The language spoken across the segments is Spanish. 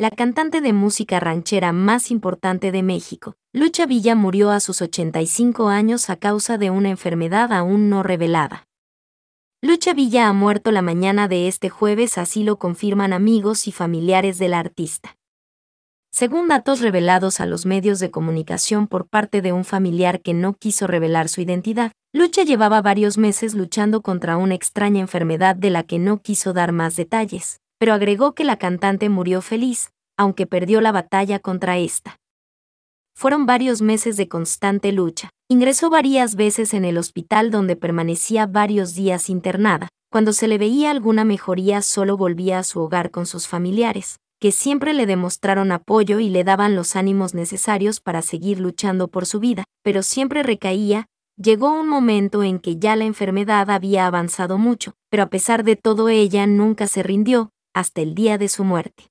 la cantante de música ranchera más importante de México. Lucha Villa murió a sus 85 años a causa de una enfermedad aún no revelada. Lucha Villa ha muerto la mañana de este jueves, así lo confirman amigos y familiares del artista. Según datos revelados a los medios de comunicación por parte de un familiar que no quiso revelar su identidad, Lucha llevaba varios meses luchando contra una extraña enfermedad de la que no quiso dar más detalles pero agregó que la cantante murió feliz, aunque perdió la batalla contra esta. Fueron varios meses de constante lucha. Ingresó varias veces en el hospital donde permanecía varios días internada. Cuando se le veía alguna mejoría solo volvía a su hogar con sus familiares, que siempre le demostraron apoyo y le daban los ánimos necesarios para seguir luchando por su vida, pero siempre recaía, llegó un momento en que ya la enfermedad había avanzado mucho, pero a pesar de todo ella nunca se rindió, hasta el día de su muerte.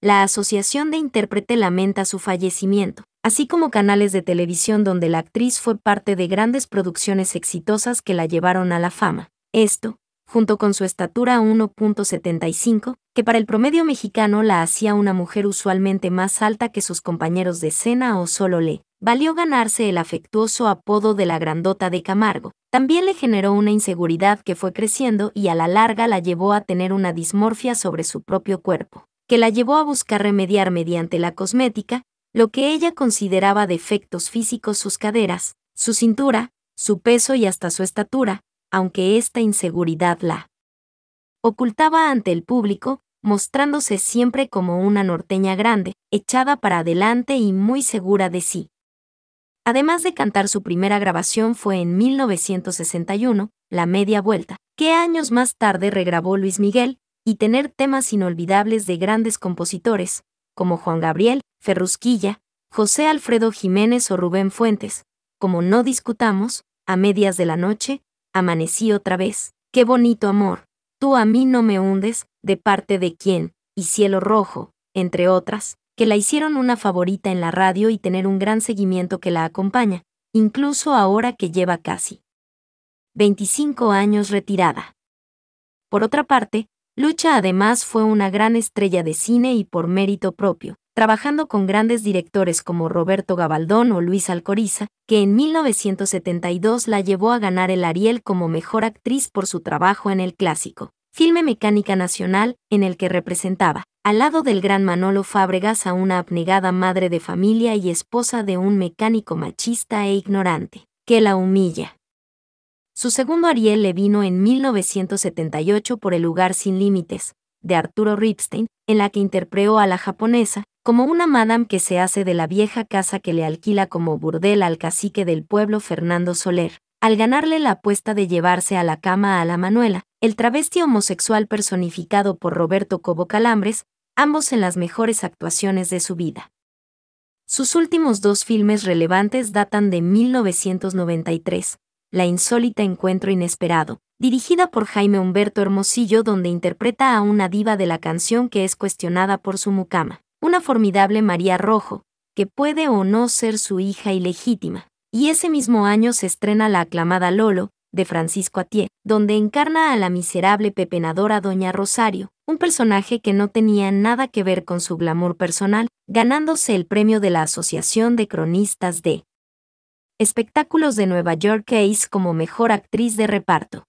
La Asociación de Intérprete lamenta su fallecimiento, así como canales de televisión donde la actriz fue parte de grandes producciones exitosas que la llevaron a la fama. Esto, junto con su estatura 1.75, que para el promedio mexicano la hacía una mujer usualmente más alta que sus compañeros de escena o solo le, valió ganarse el afectuoso apodo de la grandota de Camargo, también le generó una inseguridad que fue creciendo y a la larga la llevó a tener una dismorfia sobre su propio cuerpo, que la llevó a buscar remediar mediante la cosmética, lo que ella consideraba defectos físicos sus caderas, su cintura, su peso y hasta su estatura, aunque esta inseguridad la ocultaba ante el público, mostrándose siempre como una norteña grande, echada para adelante y muy segura de sí. Además de cantar su primera grabación fue en 1961, La Media Vuelta, que años más tarde regrabó Luis Miguel, y tener temas inolvidables de grandes compositores, como Juan Gabriel, Ferrusquilla, José Alfredo Jiménez o Rubén Fuentes, como No Discutamos, A Medias de la Noche, Amanecí otra vez, Qué bonito amor, Tú a mí no me hundes, de parte de quién, y Cielo Rojo, entre otras, que la hicieron una favorita en la radio y tener un gran seguimiento que la acompaña, incluso ahora que lleva casi 25 años retirada. Por otra parte, Lucha además fue una gran estrella de cine y por mérito propio, trabajando con grandes directores como Roberto Gabaldón o Luis Alcoriza, que en 1972 la llevó a ganar el Ariel como mejor actriz por su trabajo en el clásico, filme Mecánica Nacional, en el que representaba al lado del gran Manolo Fábregas a una abnegada madre de familia y esposa de un mecánico machista e ignorante, que la humilla. Su segundo Ariel le vino en 1978 por El lugar sin límites, de Arturo Ripstein, en la que interpretó a la japonesa, como una madame que se hace de la vieja casa que le alquila como burdel al cacique del pueblo Fernando Soler. Al ganarle la apuesta de llevarse a la cama a la Manuela, el travesti homosexual personificado por Roberto Cobo Calambres, ambos en las mejores actuaciones de su vida. Sus últimos dos filmes relevantes datan de 1993, La insólita encuentro inesperado, dirigida por Jaime Humberto Hermosillo donde interpreta a una diva de la canción que es cuestionada por su mucama, una formidable María Rojo, que puede o no ser su hija ilegítima. Y ese mismo año se estrena la aclamada Lolo, de Francisco Atié, donde encarna a la miserable pepenadora Doña Rosario, un personaje que no tenía nada que ver con su glamour personal, ganándose el premio de la Asociación de Cronistas de Espectáculos de Nueva York Case como mejor actriz de reparto.